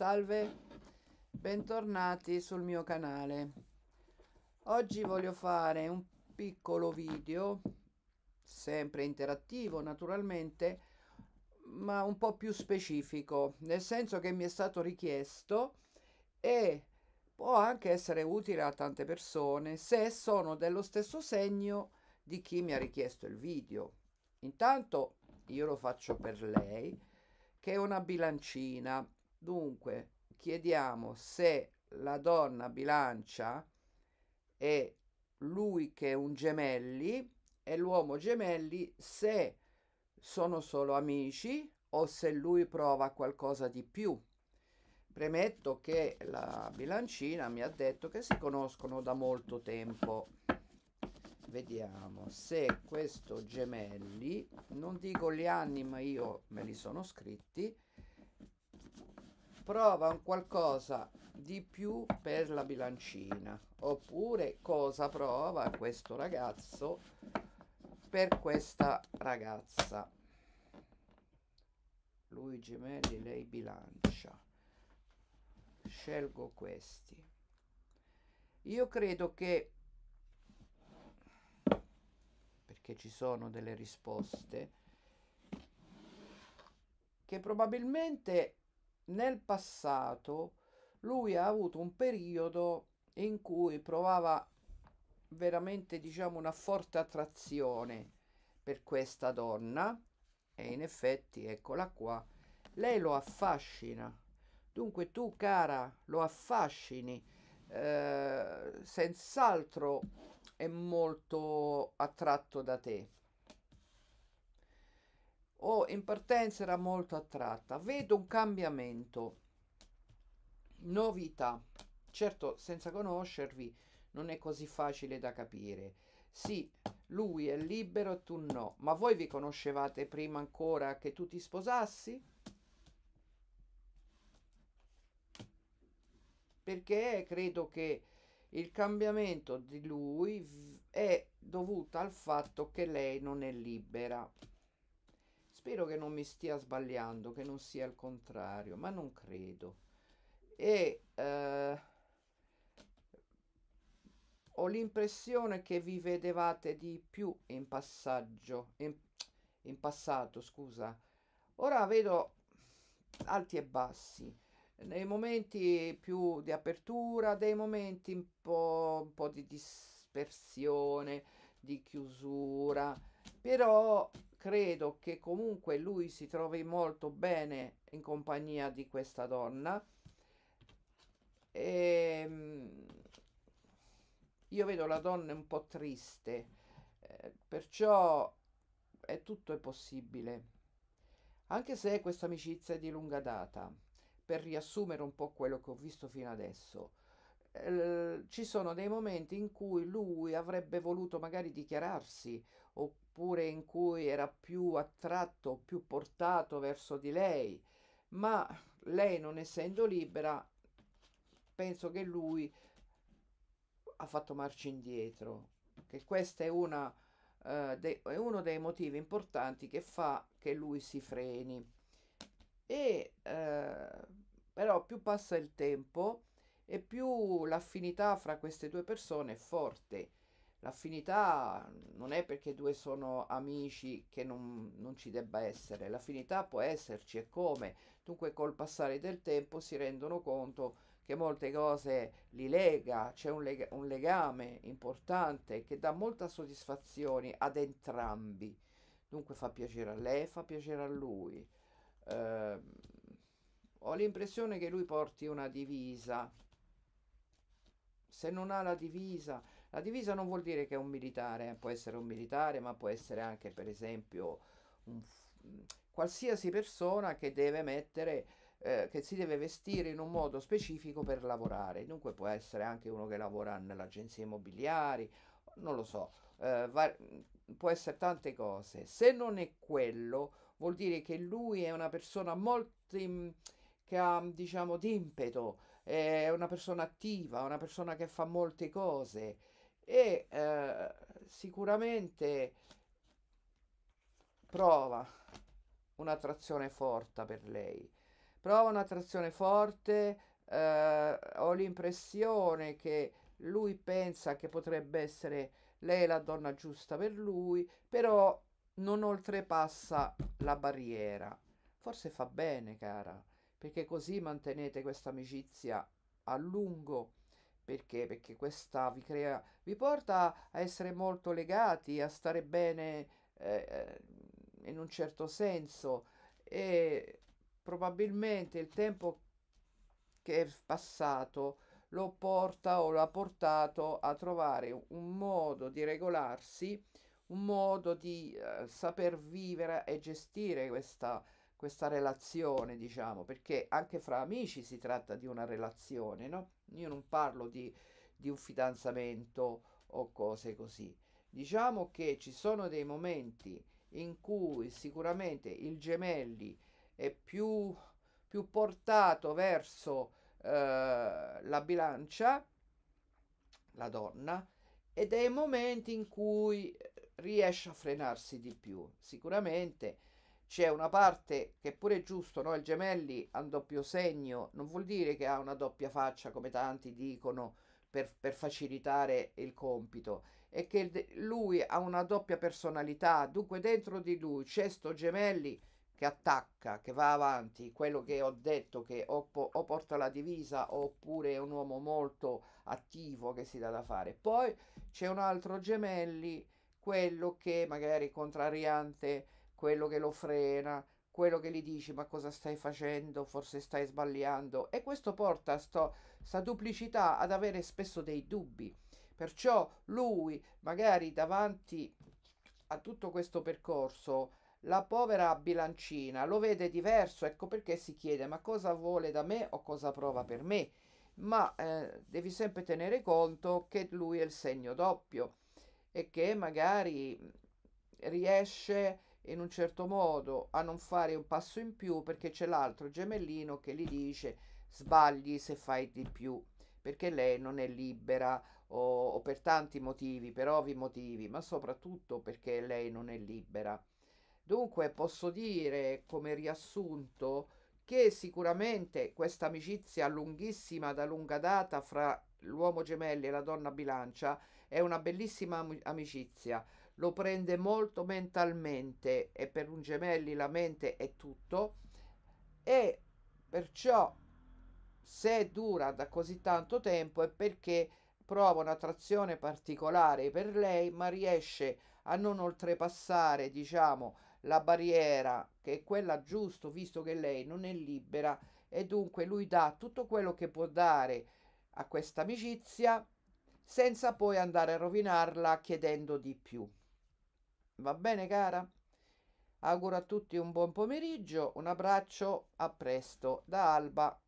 Salve, bentornati sul mio canale. Oggi voglio fare un piccolo video, sempre interattivo naturalmente, ma un po' più specifico, nel senso che mi è stato richiesto e può anche essere utile a tante persone se sono dello stesso segno di chi mi ha richiesto il video. Intanto io lo faccio per lei, che è una bilancina Dunque, chiediamo se la donna bilancia è lui che è un gemelli e l'uomo gemelli se sono solo amici o se lui prova qualcosa di più. Premetto che la bilancina mi ha detto che si conoscono da molto tempo. Vediamo se questo gemelli, non dico gli anni ma io me li sono scritti, prova un qualcosa di più per la bilancina oppure cosa prova questo ragazzo per questa ragazza lui gemelli lei bilancia scelgo questi io credo che perché ci sono delle risposte che probabilmente nel passato lui ha avuto un periodo in cui provava veramente diciamo una forte attrazione per questa donna e in effetti eccola qua lei lo affascina dunque tu cara lo affascini eh, senz'altro è molto attratto da te o in partenza era molto attratta. Vedo un cambiamento, novità. Certo, senza conoscervi non è così facile da capire. Sì, lui è libero, e tu no. Ma voi vi conoscevate prima ancora che tu ti sposassi? Perché credo che il cambiamento di lui è dovuto al fatto che lei non è libera spero che non mi stia sbagliando, che non sia il contrario, ma non credo. E eh, ho l'impressione che vi vedevate di più in passaggio, in, in passato, scusa. Ora vedo alti e bassi, nei momenti più di apertura, dei momenti un po', un po di dispersione, di chiusura, però credo che comunque lui si trovi molto bene in compagnia di questa donna. E, ehm, io vedo la donna un po' triste, eh, perciò è tutto è possibile, anche se questa amicizia è di lunga data, per riassumere un po' quello che ho visto fino adesso ci sono dei momenti in cui lui avrebbe voluto magari dichiararsi oppure in cui era più attratto, più portato verso di lei, ma lei non essendo libera, penso che lui ha fatto marcia indietro, che questo è una Uh, de- è uno dei motivi importanti che fa che lui si freni. E uh, però più passa il tempo e più l'affinità fra queste due persone è forte. L'affinità non è perché due sono amici che non, non, ci debba essere, l'affinità può esserci e come. Dunque col passare del tempo si rendono conto che molte cose li lega, c'è un, leg- un legame importante che dà molta soddisfazione ad entrambi. Dunque fa piacere a lei, fa piacere a lui. Eh, ho l'impressione che lui porti una divisa se non ha la divisa, la divisa non vuol dire che è un militare, eh, può essere un militare, ma può essere anche per esempio un, mm, qualsiasi persona che deve mettere, eh, che si deve vestire in un modo specifico per lavorare, dunque può essere anche uno che lavora nell'agenzia immobiliari, non lo so, eh, va, mm, può essere tante cose, se non è quello vuol dire che lui è una persona molto, mm, che ha diciamo d'impeto, è una persona attiva, una persona che fa molte cose e eh, sicuramente prova un'attrazione forte per lei. Prova un'attrazione forte, eh, ho l'impressione che lui pensa che potrebbe essere lei la donna giusta per lui, però non oltrepassa la barriera. Forse fa bene, cara perché così mantenete questa amicizia a lungo. Perché? Perché questa vi crea, vi porta a essere molto legati, a stare bene eh, eh, in un certo senso e probabilmente il tempo che è passato lo porta o l'ha portato a trovare un modo di regolarsi, un modo di eh, saper vivere e gestire questa questa relazione, diciamo, perché anche fra amici si tratta di una relazione, no? Io non parlo di, di un fidanzamento o cose così. Diciamo che ci sono dei momenti in cui sicuramente il gemelli è più, più portato verso eh, la bilancia, la donna, e dei momenti in cui riesce a frenarsi di più. Sicuramente c'è una parte che pure è giusto, no? il gemelli ha un doppio segno, non vuol dire che ha una doppia faccia come tanti dicono per, per facilitare il compito, è che lui ha una doppia personalità, dunque dentro di lui c'è sto gemelli che attacca, che va avanti, quello che ho detto che o, o porta la divisa oppure è un uomo molto attivo che si dà da fare. Poi c'è un altro gemelli, quello che magari è contrariante, quello che lo frena, quello che gli dici ma cosa stai facendo, forse stai sbagliando e questo porta questa duplicità ad avere spesso dei dubbi. Perciò lui magari davanti a tutto questo percorso la povera bilancina lo vede diverso, ecco perché si chiede ma cosa vuole da me o cosa prova per me. Ma eh, devi sempre tenere conto che lui è il segno doppio e che magari mm, riesce a in un certo modo a non fare un passo in più perché c'è l'altro gemellino che gli dice sbagli se fai di più perché lei non è libera o, o per tanti motivi, per ovvi motivi, ma soprattutto perché lei non è libera. Dunque posso dire come riassunto che sicuramente questa amicizia lunghissima da lunga data fra l'uomo gemelli e la donna bilancia è una bellissima amicizia, lo prende molto mentalmente e per un gemelli la mente è tutto e perciò se dura da così tanto tempo è perché prova un'attrazione particolare per lei, ma riesce a non oltrepassare, diciamo, la barriera che è quella giusta, visto che lei non è libera e dunque lui dà tutto quello che può dare a questa amicizia senza poi andare a rovinarla chiedendo di più. Va bene, cara? Auguro a tutti un buon pomeriggio, un abbraccio, a presto da Alba.